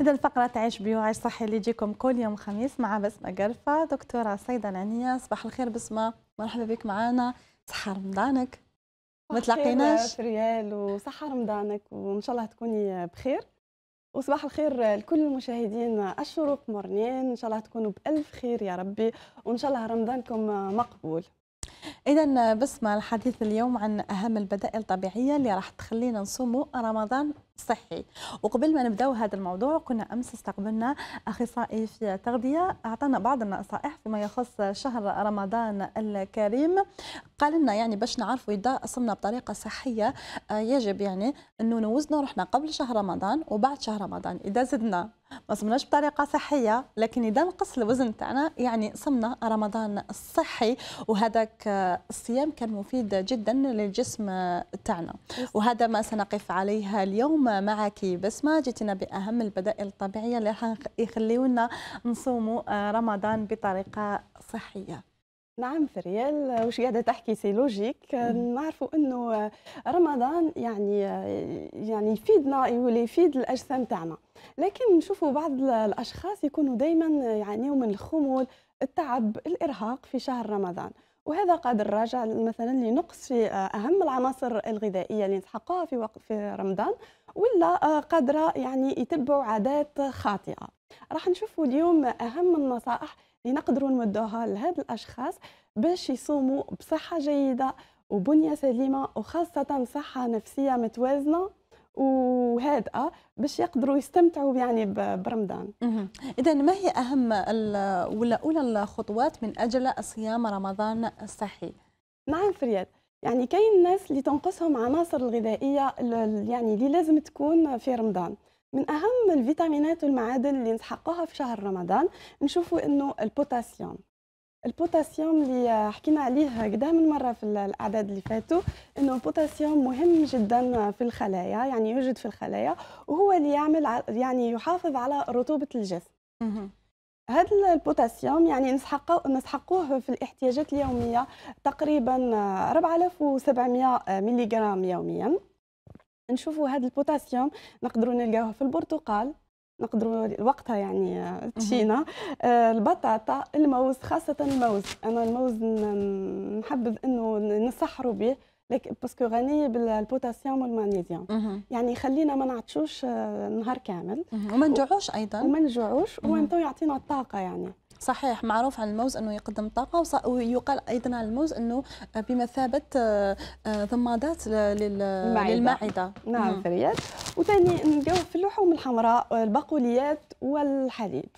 إذا الفقرة عيش بيوعي صحي اللي يجيكم كل يوم خميس مع بسمة قرفة دكتورة صيدلانية صباح الخير بسمة مرحبا بك معنا صحة رمضانك ما تلاقيناش ريال وصحة رمضانك وإن شاء الله تكوني بخير وصباح الخير لكل المشاهدين الشروق مرنين إن شاء الله تكونوا بألف خير يا ربي وإن شاء الله رمضانكم مقبول إذا بسمة الحديث اليوم عن أهم البدائل الطبيعية اللي راح تخلينا نصوموا رمضان صحي وقبل ما نبداو هذا الموضوع كنا امس استقبلنا اخصائي في التغذيه اعطانا بعض النصائح فيما يخص شهر رمضان الكريم قال لنا يعني باش نعرفوا اذا صمنا بطريقه صحيه آه، يجب يعني انه نوزنوا روحنا قبل شهر رمضان وبعد شهر رمضان اذا زدنا ما صمناش بطريقه صحيه لكن اذا نقص الوزن تاعنا يعني صمنا رمضان الصحي وهذاك آه، الصيام كان مفيد جدا للجسم تاعنا وهذا ما سنقف عليها اليوم معك معك بسمة جيتنا بأهم البدائل الطبيعية اللي راح يخليونا نصوموا آه، رمضان بطريقة صحية نعم فريال وش قاعده تحكي سي لوجيك آه، نعرفوا انه آه، رمضان يعني يعني يفيدنا يولي يفيد الاجسام تاعنا لكن نشوفوا بعض الاشخاص يكونوا دائما يعانيوا من الخمول التعب الارهاق في شهر رمضان وهذا قد راجع مثلا لنقص في آه، اهم العناصر الغذائيه اللي نتحققها في وقت في رمضان ولا آه، قادره يعني يتبعوا عادات خاطئه راح نشوفوا اليوم اهم النصائح اللي نقدروا نمدوها لهاد الاشخاص باش يصوموا بصحه جيده وبنيه سليمه وخاصه صحه نفسيه متوازنه وهادئه باش يقدروا يستمتعوا يعني برمضان اذا ما هي اهم ولا اولى الخطوات من اجل صيام رمضان الصحي نعم فريد يعني كاين الناس اللي تنقصهم عناصر الغذائيه يعني اللي لازم تكون في رمضان من اهم الفيتامينات والمعادن اللي نتحققها في شهر رمضان نشوفوا انه البوتاسيوم البوتاسيوم اللي حكينا عليه قدام من مره في الاعداد اللي فاتوا انه البوتاسيوم مهم جدا في الخلايا يعني يوجد في الخلايا وهو اللي يعمل يعني يحافظ على رطوبه الجسم هذا البوتاسيوم يعني نسحقوه نسحقوه في الاحتياجات اليوميه تقريبا 4700 ملغ يوميا نشوفوا هذا البوتاسيوم نقدروا نلقاوه في البرتقال نقدروا وقتها يعني آه، تشينا آه، البطاطا الموز خاصه الموز انا الموز نحبذ انه نسحروا به لكن باسكو غني بالبوتاسيوم والمغنيسيوم يعني خلينا ما نعطشوش آه، نهار كامل وما نجوعوش ايضا وما نجوعوش وانتو يعطينا الطاقه يعني صحيح معروف عن الموز انه يقدم طاقه ويقال ايضا عن الموز انه بمثابه آه، آه، ضمادات للمعده نعم فريات وثاني نلقاو في اللحوم الحمراء البقوليات والحليب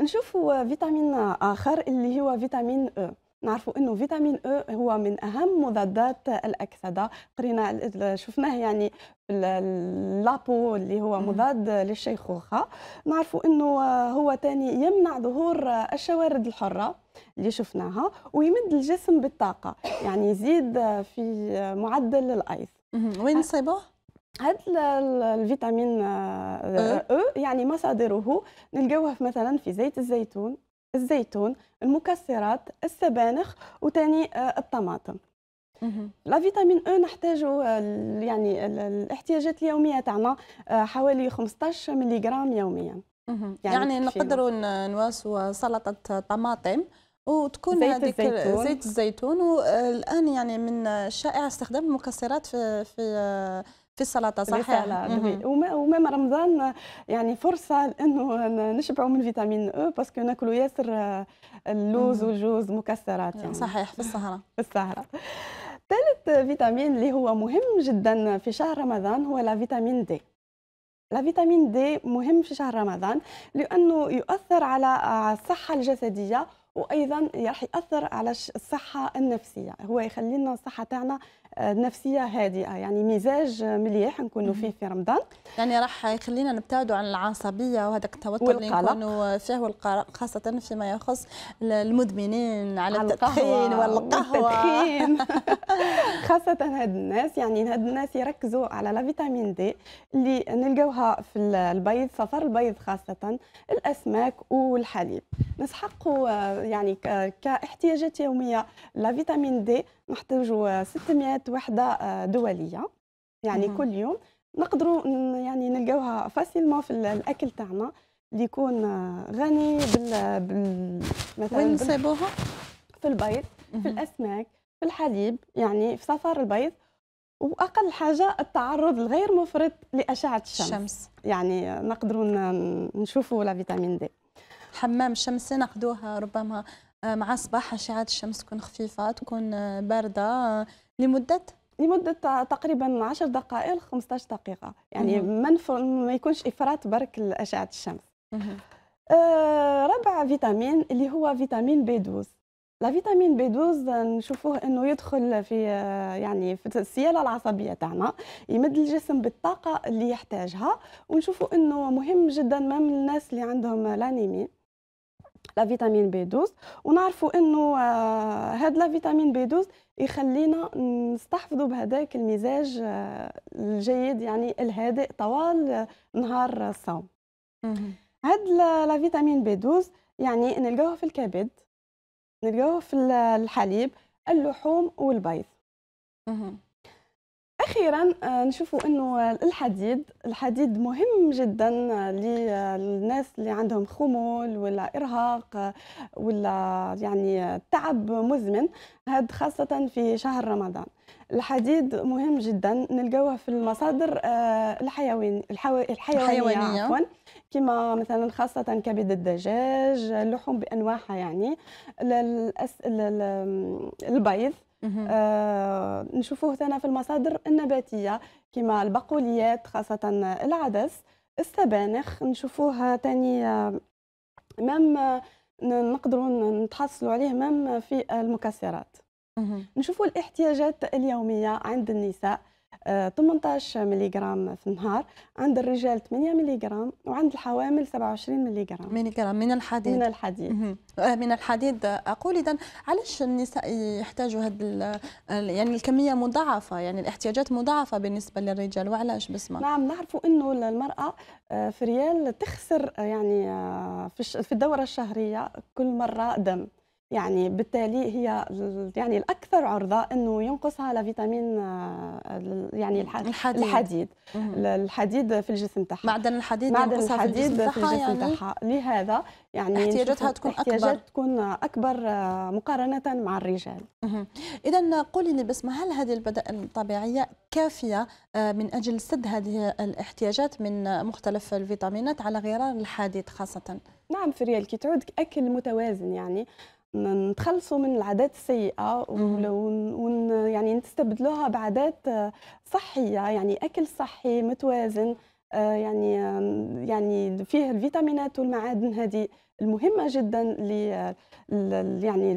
نشوفوا فيتامين اخر اللي هو فيتامين او نعرفوا انه فيتامين او إيه هو من اهم مضادات الاكسده قرينا شفناه يعني اللابو اللي هو مضاد للشيخوخه نعرفوا انه هو ثاني يمنع ظهور الشوارد الحره اللي شفناها ويمد الجسم بالطاقه يعني يزيد في معدل الايض وين نصيبوه هذا الفيتامين او إيه. إيه، يعني مصادره نلقاوه مثلا في زيت الزيتون الزيتون المكسرات السبانخ وتاني آه، الطماطم لا فيتامين او نحتاجو آه، يعني الاحتياجات اليوميه تاعنا آه، حوالي 15 جرام يوميا يعني, يعني نقدروا نواسوا سلطه طماطم وتكون زيت هذيك الزيتون. زيت الزيتون والان يعني من شائع استخدام المكسرات في في في السلطه صحيح وما رمضان يعني فرصه انه نشبعوا من فيتامين او باسكو ناكلوا ياسر آه، اللوز والجوز مكسرات يعني صحيح في السهره في السهره ثالث فيتامين اللي هو مهم جدا في شهر رمضان هو لا فيتامين دي لا فيتامين دي مهم في شهر رمضان لانه يؤثر على آه، الصحه الجسديه وايضا راح ياثر على الصحه النفسيه هو يخلينا الصحه تاعنا آه، نفسيه هادئه يعني مزاج مليح نكونوا فيه في رمضان يعني راح يخلينا نبتعدوا عن العصبيه وهذاك التوتر اللي نكونوا فيه والقلق خاصه فيما يخص المدمنين على, على التدخين والقهوه خاصه هاد الناس يعني هاد الناس يركزوا على لا فيتامين دي اللي نلقاوها في البيض صفر البيض خاصه الاسماك والحليب نسحقوا آه، يعني كاحتياجات يوميه لا فيتامين دي نحتاجوا 600 كانت وحده آه، دوليه يعني مم. كل يوم نقدروا يعني نلقاوها فاسيلمون في الاكل تاعنا اللي يكون آه، غني بال, مثلا وين نصيبوها؟ في البيض في الاسماك في الحليب يعني في صفار البيض واقل حاجه التعرض الغير مفرط لاشعه الشمس الشمس. يعني نقدروا نشوفوا لا فيتامين دي حمام الشمس ناخذوها ربما آه، مع صباح اشعه الشمس تكون خفيفه تكون بارده لمده لمدة تقريبا 10 دقائق 15 دقيقة يعني ما ما يكونش إفراط برك لأشعة الشمس آه رابع فيتامين اللي هو فيتامين بي 12 لا فيتامين بي 12 نشوفوه انه يدخل في آه، يعني في السياله العصبيه تاعنا يمد الجسم بالطاقه اللي يحتاجها ونشوفوا انه مهم جدا ما من الناس اللي عندهم لانيمي لا فيتامين بي 12 ونعرفوا انه آه، هاد لا فيتامين بي 12 يخلينا نستحفظوا بهذاك المزاج آه، الجيد يعني الهادئ طوال آه، نهار الصوم هاد لا فيتامين بي 12 يعني نلقاوها في الكبد نلقاوها في الحليب اللحوم والبيض اخيرا آه، نشوفوا انه الحديد الحديد مهم جدا آه، آه، للناس اللي عندهم خمول ولا ارهاق ولا يعني تعب مزمن هذا خاصه في شهر رمضان الحديد مهم جدا نلقاوه في المصادر الحيوانيه, الحيوانية. عفوا كما مثلا خاصة كبد الدجاج اللحوم بأنواعها يعني البيض آه نشوفوه ثنا في المصادر النباتيه كما البقوليات خاصه العدس السبانخ نشوفوه ثاني آه، مام آه، نقدروا نتحصلوا عليه مام في المكسرات نشوفوا الاحتياجات اليوميه عند النساء 18 آه، ملي جرام في النهار عند الرجال 8 ملي جرام وعند الحوامل 27 ملي جرام ملي جرام من الحديد من الحديد آه، من الحديد اقول اذا علاش النساء يحتاجوا هذا يعني الكميه مضاعفه يعني الاحتياجات مضاعفه بالنسبه للرجال وعلاش بسمه نعم نعرفوا انه المراه آه، في ريال تخسر يعني في الدوره الشهريه كل مره دم يعني بالتالي هي يعني الاكثر عرضه انه ينقصها لفيتامين آه، يعني الحديد, الحديد. الحديد في الجسم تاعها معدن الحديد معدن الحديد في الجسم يعني؟ تاعها يعني لهذا يعني احتياجاتها تكون اكبر احتياجات تكون اكبر آه، مقارنه مع الرجال اذا قولي لي بسمه هل هذه البدائل الطبيعيه كافيه آه، من اجل سد هذه الاحتياجات من مختلف الفيتامينات على غرار الحديد خاصه نعم في ريال كي تعود اكل متوازن يعني نتخلصوا من العادات السيئه ون يعني نستبدلوها بعادات آه، صحيه يعني اكل صحي متوازن آه، يعني يعني فيه الفيتامينات والمعادن هذه المهمه جدا آه، يعني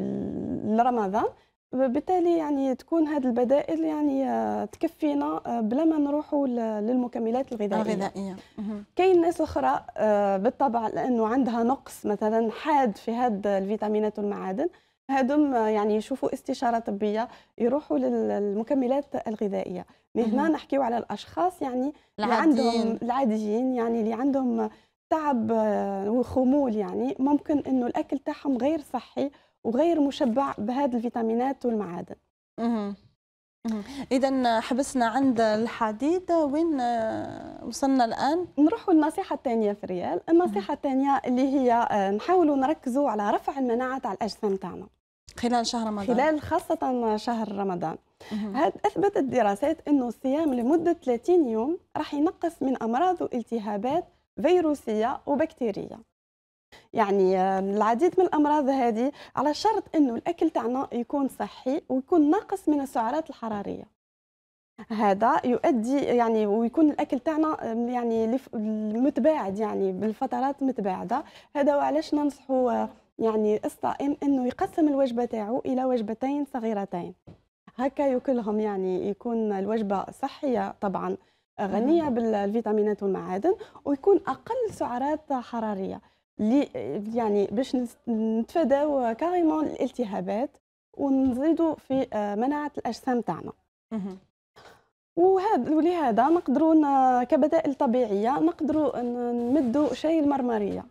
لرمضان بالتالي يعني تكون هذه البدائل يعني آه، تكفينا آه، بلا ما نروحوا للمكملات الغذائيه الغذائيه كاين ناس اخرى آه، بالطبع لانه عندها نقص مثلا حاد في هاد الفيتامينات والمعادن هادم يعني يشوفوا استشاره طبيه يروحوا للمكملات الغذائيه من هنا نحكيو على الاشخاص يعني العاديين. اللي عندهم العاديين يعني اللي عندهم تعب وخمول يعني ممكن انه الاكل تاعهم غير صحي وغير مشبع بهذه الفيتامينات والمعادن اذا حبسنا عند الحديد وين آه، وصلنا الان نروحوا للنصيحه الثانيه في ريال النصيحه الثانيه اللي هي آه، نحاولوا نركزوا على رفع المناعه تاع الاجسام تاعنا خلال شهر رمضان خلال خاصه شهر رمضان هاد اثبتت الدراسات انه الصيام لمده 30 يوم راح ينقص من امراض والتهابات فيروسيه وبكتيريه يعني آه، العديد من الامراض هذه على شرط انه الاكل تاعنا يكون صحي ويكون ناقص من السعرات الحراريه هذا يؤدي يعني ويكون الاكل تاعنا يعني متباعد يعني بالفترات متباعده هذا وعلاش ننصحوا آه، يعني الصائم انه يقسم الوجبه تاعو الى وجبتين صغيرتين هكا يكلهم يعني يكون الوجبه صحيه طبعا آه، غنيه بالفيتامينات والمعادن ويكون اقل سعرات حراريه لي يعني باش نتفاداو كاريمون الالتهابات ونزيدوا في آه، مناعه الاجسام تاعنا وهذا ولهذا نقدروا كبدائل طبيعيه نقدروا نمدوا شاي المرمريه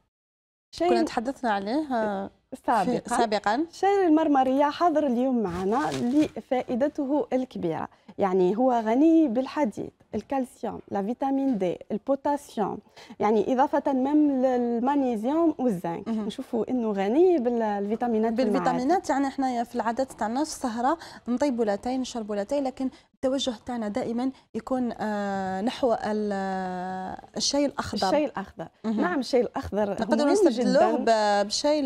شاي كنا تحدثنا عليه آه، سابقا سابقا شاي المرمريه حاضر اليوم معنا لفائدته الكبيره يعني هو غني بالحديد الكالسيوم لا فيتامين دي البوتاسيوم يعني اضافه ميم للمغنيسيوم والزنك نشوفوا انه غني بالفيتامينات بالفيتامينات يعني حنايا في العادات تاعنا في السهره نطيبوا لاتاي نشربوا لاتاي لكن التوجه تاعنا دائما يكون آه، نحو آه، الشاي الاخضر الشاي الاخضر نعم الشاي الاخضر نقدروا نستبدلوه بشاي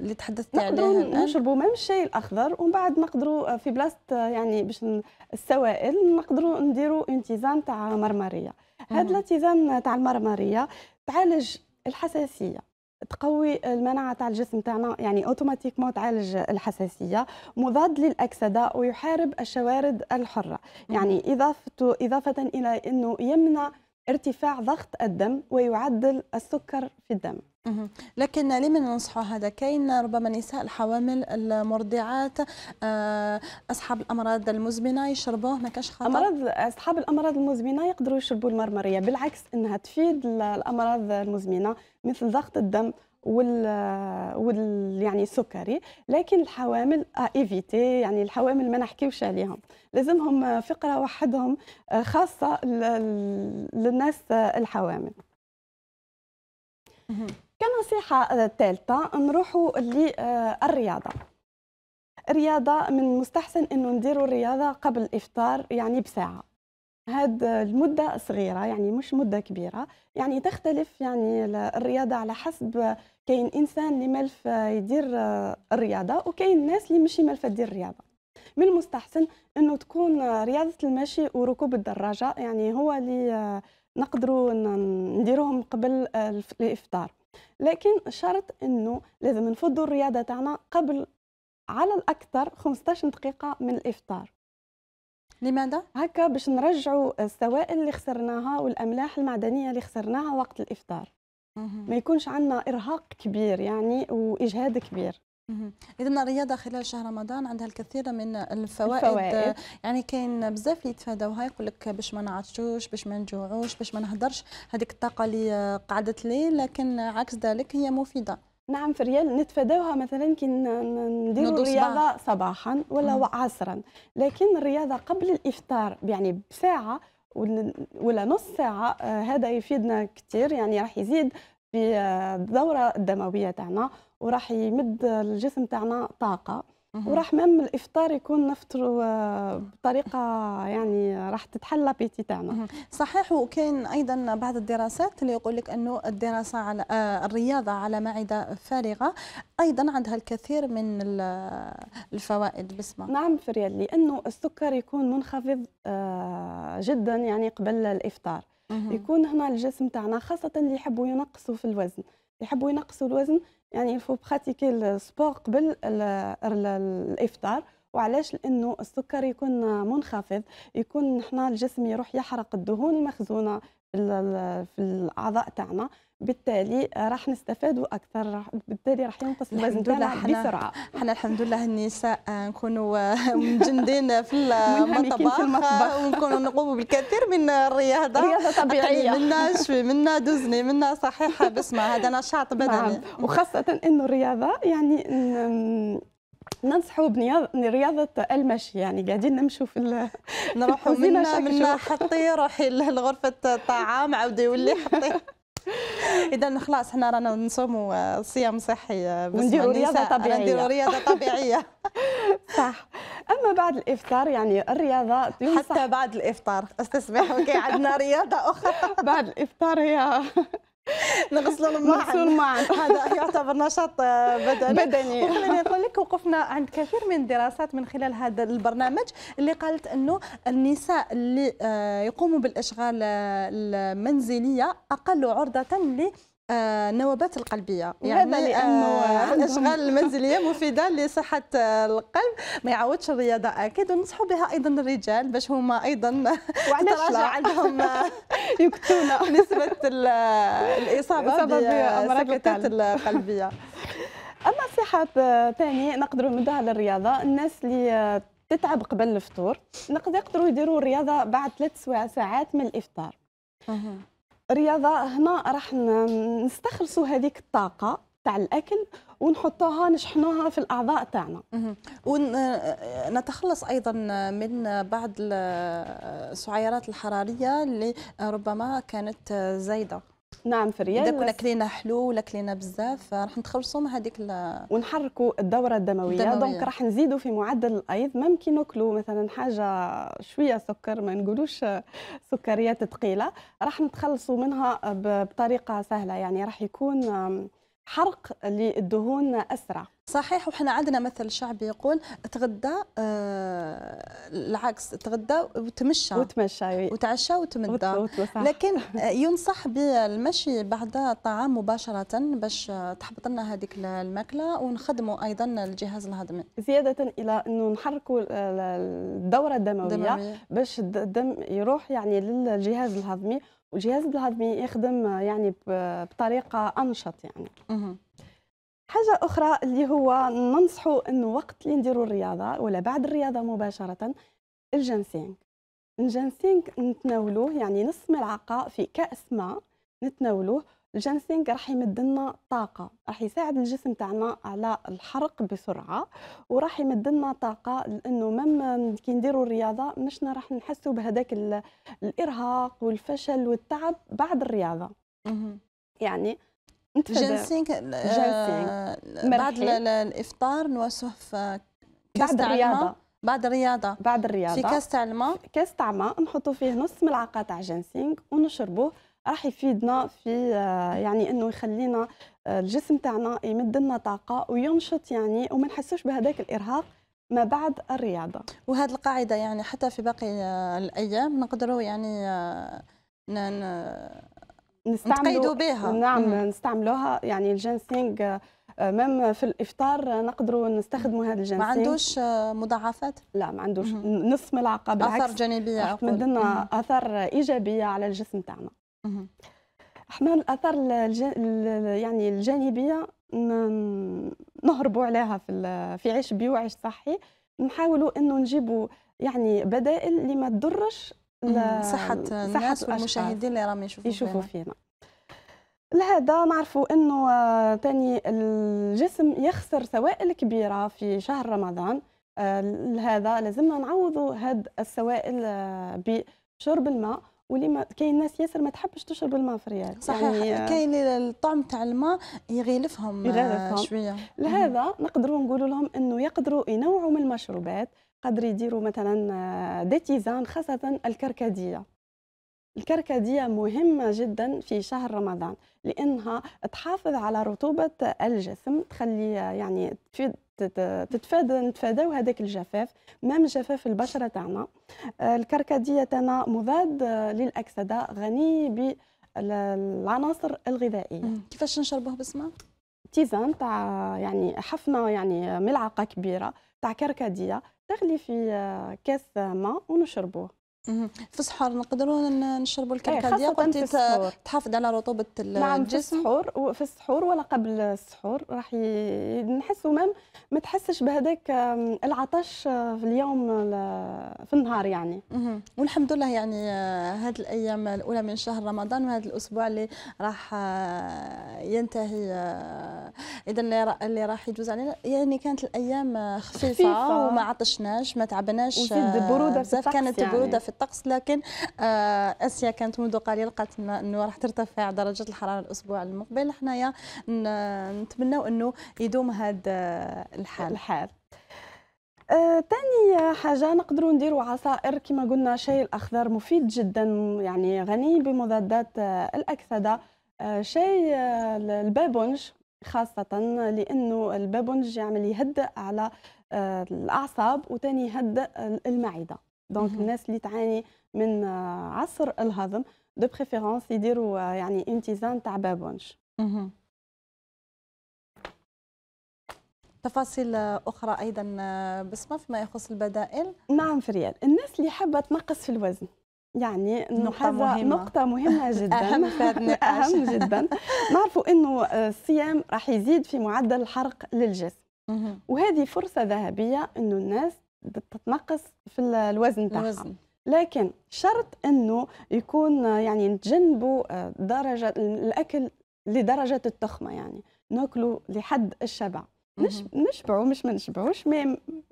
اللي تحدثت عليها نشربوا ميم الشاي الاخضر ومن بعد نقدروا في بلاصه يعني باش السوائل نقدروا نديروا اون تيزان تاع مرمريه هذا التيزان تاع المرمريه تعالج الحساسيه تقوي المناعه تاع الجسم تاعنا يعني اوتوماتيكمون تعالج الحساسيه مضاد للاكسده ويحارب الشوارد الحره يعني اضافته اضافه الى انه يمنع ارتفاع ضغط الدم ويعدل السكر في الدم لكن لمن ننصح هذا كاين ربما نساء الحوامل المرضعات آه، اصحاب الامراض المزمنه يشربوه ما كاش خطر امراض اصحاب الامراض المزمنه يقدروا يشربوا المرمريه بالعكس انها تفيد الامراض المزمنه مثل ضغط الدم وال وال يعني السكري لكن الحوامل آه، ايفيتي يعني الحوامل ما نحكيوش عليهم لازمهم فقره وحدهم آه، خاصه للناس الحوامل كنصيحة ثالثة آه، نروحوا للرياضة آه، الرياضة من المستحسن أنه نديروا الرياضة قبل الإفطار يعني بساعة هاد آه، المدة صغيرة يعني مش مدة كبيرة يعني تختلف يعني الرياضة على حسب كاين إنسان اللي مالف يدير الرياضة وكاين ناس اللي مشي مالفة دير الرياضة من المستحسن أنه تكون رياضة المشي وركوب الدراجة يعني هو اللي نقدروا نديروهم قبل الإفطار لكن شرط انه لازم نفضوا الرياضه تاعنا قبل على الاكثر 15 دقيقه من الافطار لماذا هكا باش نرجعوا السوائل اللي خسرناها والاملاح المعدنيه اللي خسرناها وقت الافطار ما يكونش عندنا ارهاق كبير يعني واجهاد كبير اذا الرياضه خلال شهر رمضان عندها الكثير من الفوائد, الفوائد. يعني كاين بزاف اللي يتفاداوها يقول لك باش ما نعطشوش باش ما نجوعوش باش ما نهضرش هذيك الطاقه اللي قعدت لي لكن عكس ذلك هي مفيده نعم في الريال نتفاداوها مثلا كي نديروا الرياضه صباحا ولا عصرا لكن الرياضه قبل الافطار يعني بساعه ولا نص ساعه آه، هذا يفيدنا كثير يعني راح يزيد في الدوره آه، الدمويه تاعنا وراح يمد الجسم تاعنا طاقه وراح مام الافطار يكون نفطروا آه، بطريقه يعني راح تتحل لابيتي تاعنا صحيح وكاين ايضا بعض الدراسات اللي يقول لك انه الدراسه على آه، الرياضه على معده فارغه ايضا عندها الكثير من الفوائد بسمه نعم فريال لانه السكر يكون منخفض جدا يعني قبل الافطار يكون هنا الجسم تاعنا خاصه اللي يحبوا ينقصوا في الوزن يحبوا ينقصوا الوزن يعني يلفو براتيكي السبور قبل الافطار وعلاش لانه السكر يكون منخفض يكون احنا الجسم يروح يحرق الدهون المخزونه في الاعضاء تاعنا بالتالي راح نستفادوا اكثر بالتالي راح ينقص الوزن تاعنا بسرعه احنا الحمد لله النساء نكونوا مجندين في المطبخ ونكونوا نقوموا بالكثير من الرياضه رياضه طبيعيه منا شوي منا دزني منا صحيحه بسمه هذا نشاط بدني نعم. وخاصه انه الرياضه يعني ننصحوا برياضه المشي يعني قاعدين نمشوا في ال... نروحوا منا منا حطي روحي لغرفه الطعام عاودي يولي حطي اذا خلاص حنا رانا نصوموا صيام صحي آه، ونديروا رياضه طبيعيه نديروا رياضه طبيعيه صح اما بعد الافطار يعني الرياضه حتى بعد الافطار استسمحوا كي عندنا رياضه اخرى بعد الافطار هي نغسلوا الماعن نغسلوا الماعن هذا يعتبر نشاط آه، بدني بدني وخليني نقول لك وقفنا عند كثير من الدراسات من خلال هذا البرنامج اللي قالت انه النساء اللي آه، يقوموا بالاشغال آه، المنزليه اقل عرضه النوبات آه، القلبيه يعني آه، لانه الاشغال المنزليه مفيده لصحه القلب ما يعودش الرياضه اكيد وننصحوا بها ايضا الرجال باش هما ايضا وعلاش عندهم يكتونا نسبه الاصابه بالسكتات القلبيه اما صحه ثاني نقدروا نمدوها للرياضه الناس اللي تتعب قبل الفطور نقدروا يديروا الرياضه بعد ثلاث ساعات من الافطار رياضه هنا راح نستخلصوا هذيك الطاقه تاع الاكل ونحطوها نشحنوها في الاعضاء تاعنا ونتخلص ايضا من بعض السعيرات الحراريه اللي ربما كانت زايده نعم في الريال اذا كنا كلينا حلو ولا كلينا بزاف راح نتخلصوا من هذيك ل... ونحركوا الدوره الدمويه, الدموية. دونك راح نزيدوا في معدل الايض ما يمكن ناكلوا مثلا حاجه شويه سكر ما نقولوش سكريات ثقيله راح نتخلصوا منها بطريقه سهله يعني راح يكون حرق للدهون اسرع صحيح وحنا عندنا مثل شعبي يقول تغدى آه العكس تغدى وتمشى وتمشى وتعشى وتمدى لكن ينصح بالمشي بعد الطعام مباشره باش تحبط لنا هذيك الماكله ونخدموا ايضا الجهاز الهضمي زياده الى انه نحركوا الدوره الدمويه, الدموية. باش الدم يروح يعني للجهاز الهضمي الجهاز الهضمي يخدم يعني بطريقه انشط يعني حاجه اخرى اللي هو ننصحوا انه وقت اللي نديروا الرياضه ولا بعد الرياضه مباشره الجنسينج الجنسينج نتناولوه يعني نص ملعقه في كاس ماء نتناولوه الجنسينغ راح يمد لنا طاقه راح يساعد الجسم تاعنا على الحرق بسرعه وراح يمد لنا طاقه لانه مم كي نديروا الرياضه مشنا راح نحسوا بهذاك الارهاق والفشل والتعب بعد الرياضه يعني جنسينغ آه بعد الافطار نوصف في بعد الرياضه بعد الرياضة بعد الرياضة في كاس تاع الماء كاس تاع ماء نحطوا فيه نص ملعقة تاع جنسينغ ونشربوه راح يفيدنا في آه، يعني انه يخلينا آه، الجسم تاعنا يمد لنا طاقه وينشط يعني وما نحسوش بهذاك الارهاق ما بعد الرياضه وهذه القاعده يعني حتى في باقي آه، الايام نقدروا يعني نستعملوا بها نعم نستعملوها يعني الجينسينغ مام في الافطار نقدروا نستخدموا هذا الجنسينج ما عندوش مضاعفات لا ما عندوش نص ملعقه بالعكس اثار جانبيه اقول لنا اثار ايجابيه على الجسم تاعنا احنا الآثار يعني الجانبية نهربوا عليها في في عيش بيو عيش صحي، نحاولوا إنه نجيبوا يعني بدائل اللي ما تضرش ل صحة الناس والمشاهدين اللي راهم يشوفوا يشوفوا فينا. لهذا نعرفوا إنه آه، تاني الجسم يخسر سوائل كبيرة في شهر رمضان، آه، لهذا لازمنا نعوضوا هاد السوائل آه، بشرب الماء. ولما كاين ناس ياسر ما تحبش تشرب الماء في الريال صحيح يعني آه، كاين الطعم تاع الماء يغلفهم, آه، يغلفهم. شويه لهذا نقدروا نقولوا لهم انه يقدروا ينوعوا من المشروبات قدر يديروا مثلا ديتيزان آه، خاصه الكركديه الكركديه مهمه جدا في شهر رمضان لانها تحافظ على رطوبه الجسم تخلي يعني تتفادى نتفاداو هذاك الجفاف مام جفاف البشره تاعنا آه، الكركديه تاعنا مضاد آه، للاكسده غني بالعناصر الغذائيه كيفاش نشربوه بسمه تيزان تاع يعني حفنه يعني ملعقه كبيره تاع كركديه تغلي في آه، كاس ماء ونشربوه في السحور نقدروا نشربوا إيه، الكركديا قلتي تحافظ على رطوبه الجسم نعم في السحور وفي السحور ولا قبل السحور راح نحسوا مام ما تحسش بهذاك العطش آه، في اليوم في النهار يعني والحمد لله يعني هذه آه، الايام الاولى من شهر رمضان وهذا الاسبوع اللي راح آه، ينتهي اذا اللي راح يجوز علينا يعني كانت الايام خفيفه, خفيفة. وما عطشناش ما تعبناش وزيد البروده بزاف كانت البروده يعني. في الطقس لكن آه، اسيا كانت منذ قليل قالت لنا انه راح ترتفع درجه الحراره الاسبوع المقبل حنايا نتمنوا انه يدوم هذا آه، الحال الحال ثاني آه، حاجة نقدروا نديروا عصائر كما قلنا شاي الأخضر مفيد جدا يعني غني بمضادات آه، الأكسدة آه، آه، البابونج خاصة لأنه البابونج يعمل يهدئ على آه، الأعصاب وتاني يهدئ المعدة دونك الناس اللي تعاني من آه، عسر الهضم دو بريفيرونس يديروا آه، يعني تيزان تاع بابونج تفاصيل آه، اخرى ايضا بسمه فيما يخص البدائل نعم فريال الناس اللي حابه تنقص في الوزن يعني نقطة مهمة نقطة مهمة جدا أهم أهم جدا نعرفوا أنه الصيام راح يزيد في معدل الحرق للجسم وهذه فرصة ذهبية أنه الناس تتنقص في الوزن تاعها لكن شرط انه يكون يعني نتجنبوا آه، درجه الاكل لدرجه التخمه يعني ناكلوا لحد الشبع مش نشبعوا مش ما نشبعوش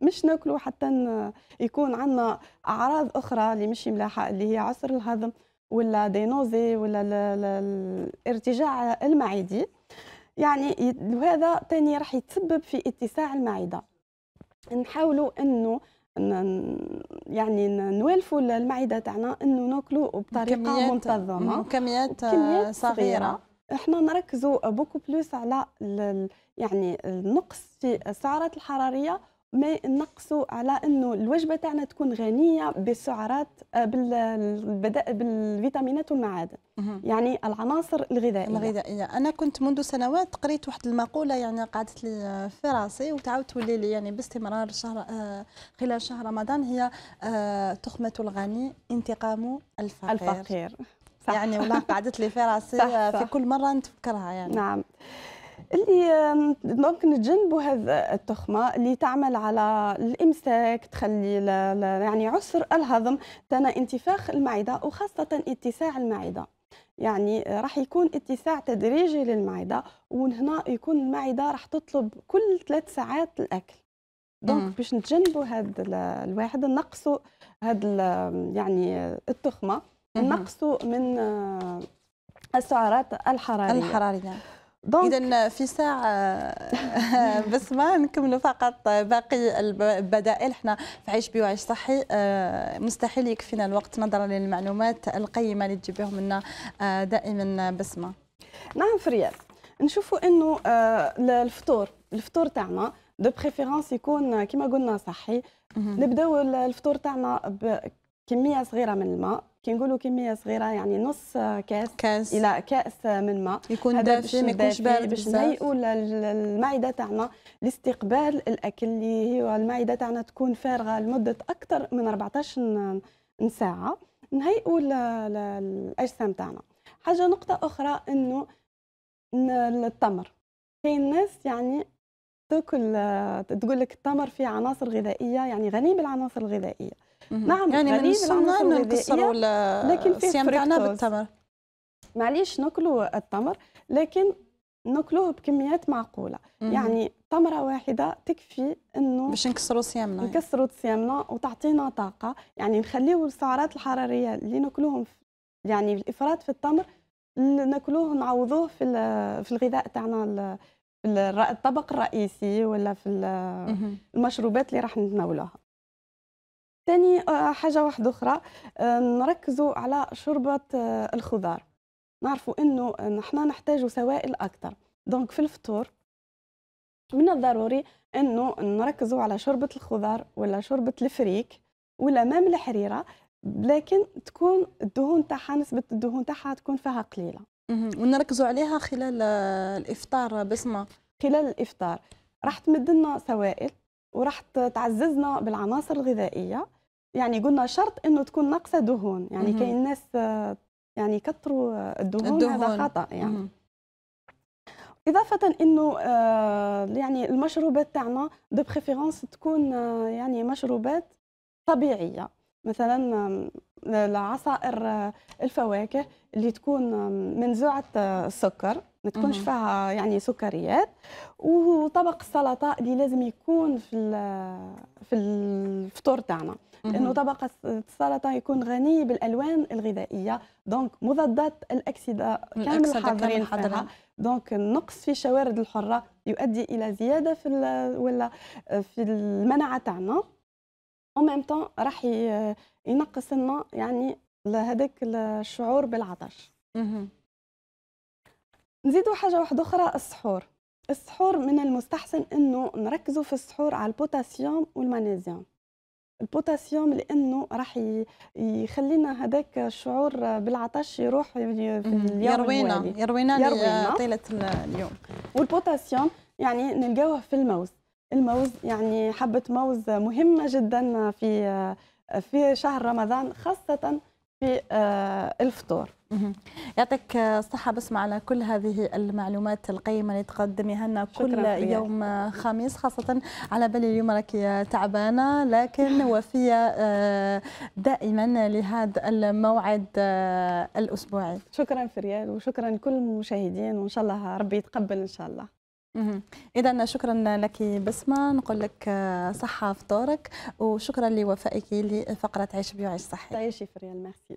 مش ناكلوا حتى يكون عندنا اعراض اخرى اللي مش ملاحه اللي هي عسر الهضم ولا دينوزي ولا الارتجاع المعدي يعني وهذا تاني راح يتسبب في اتساع المعده نحاولوا انه يعني نوالفوا المعده تاعنا انه ناكلوا بطريقه كميات منتظمه كميات, آه، كميات صغيره احنا نركزوا بوكو بلوس على يعني النقص في السعرات الحراريه ما نقصوا على انه الوجبه تاعنا تكون غنيه بالسعرات آه، بالفيتامينات والمعادن يعني العناصر الغذائيه الغذائيه انا كنت منذ سنوات قريت واحد المقوله يعني قعدت لي في راسي وتعاود تولي لي يعني باستمرار شهر آه، خلال شهر رمضان هي آه، تخمه الغني انتقام الفقير الفقير صح. يعني والله قعدت لي في راسي في كل مره نتفكرها يعني نعم اللي ممكن تجنبوا هذه التخمه اللي تعمل على الامساك تخلي يعني عسر الهضم تنا انتفاخ المعده وخاصه اتساع المعده يعني راح يكون اتساع تدريجي للمعده وهنا يكون المعده راح تطلب كل ثلاث ساعات الاكل دونك باش نتجنبوا هذا الواحد نقصوا هذا يعني التخمه نقصوا من السعرات آه، الحراريه الحراريه اذا في ساعه بس ما نكملوا فقط باقي البدائل احنا في عيش بوعيش صحي آه، مستحيل يكفينا الوقت نظرا للمعلومات القيمه اللي تجيبهم لنا آه، دائما بسمه نعم فريال نشوفوا انه آه، الفطور الفطور تاعنا دو بريفيرونس يكون كما قلنا صحي نبداو الفطور تاعنا بكميه صغيره من الماء كي نقولوا كميه صغيره يعني نص كاس, كاس. الى كاس من ماء يكون دافي ما يكونش بارد باش نهيئوا المعده تاعنا لاستقبال الاكل اللي هو المعده تاعنا تكون فارغه لمده اكثر من 14 ساعه نهيئوا الاجسام تاعنا حاجه نقطه اخرى انه التمر كاين ناس يعني تاكل تقول لك التمر فيه عناصر غذائيه يعني غني بالعناصر الغذائيه نعم يعني من السمنه انه نكسروا الصيام تاعنا بالتمر معليش ناكلوا التمر لكن ناكلوه بكميات معقوله مم. يعني تمره واحده تكفي انه باش نكسروا صيامنا نكسروا صيامنا وتعطينا طاقه يعني نخليو السعرات الحراريه اللي ناكلوهم يعني الافراط في التمر ناكلوه نعوضوه في في الغذاء تاعنا في الطبق الرئيسي ولا في المشروبات اللي راح نتناولوها ثاني آه، حاجه واحده اخرى نركزوا على شوربه آه، الخضار نعرفوا انه نحن نحتاجوا سوائل اكثر دونك في الفطور من الضروري انه نركزوا على شوربه الخضار ولا شوربه الفريك ولا مام الحريره لكن تكون الدهون تاعها نسبه الدهون تاعها تكون فيها قليله ونركزوا عليها خلال آه، الافطار بسمه خلال الافطار راح تمد لنا سوائل وراح تعززنا بالعناصر الغذائيه يعني قلنا شرط انه تكون ناقصه دهون يعني كاين ناس يعني كثروا الدهون, الدهون هذا خطا يعني مم. اضافه انه آه، يعني المشروبات تاعنا دو بريفيرونس تكون آه، يعني مشروبات طبيعيه مثلا آه، العصائر الفواكه اللي تكون منزوعه السكر ما تكونش فيها يعني سكريات وطبق السلطه اللي لازم يكون في في الفطور تاعنا لانه طبق السلطه يكون غني بالالوان الغذائيه دونك مضادات الاكسده كامل حاضرين فيها دونك النقص في الشوارد الحره يؤدي الى زياده في ولا في المناعه تاعنا او ميم طون راح ينقص لنا يعني هذاك الشعور بالعطش نزيدوا حاجه واحده اخرى السحور السحور من المستحسن انه نركزوا في السحور على البوتاسيوم والمغنيسيوم البوتاسيوم لانه راح يخلينا هذاك الشعور بالعطش يروح في اليوم يروينا الموالي. يروينا, يروينا طيله اليوم والبوتاسيوم يعني نلقاوه في الموز الموز يعني حبه موز مهمه جدا في في شهر رمضان خاصه في آه، الفطور يعطيك آه، الصحة بسمع على كل هذه المعلومات القيمة اللي تقدميها لنا كل يوم آه، خميس خاصة على بالي اليوم راكي تعبانة لكن وفية دائما لهذا الموعد الأسبوعي شكرا فريال وشكرا لكل المشاهدين وإن شاء الله ربي يتقبل إن شاء الله اذا شكرا لك بسمه نقول لك آه، صحه فطورك وشكرا لوفائك لفقره عيش بيعيش صحي تعيشي فريال ميرسي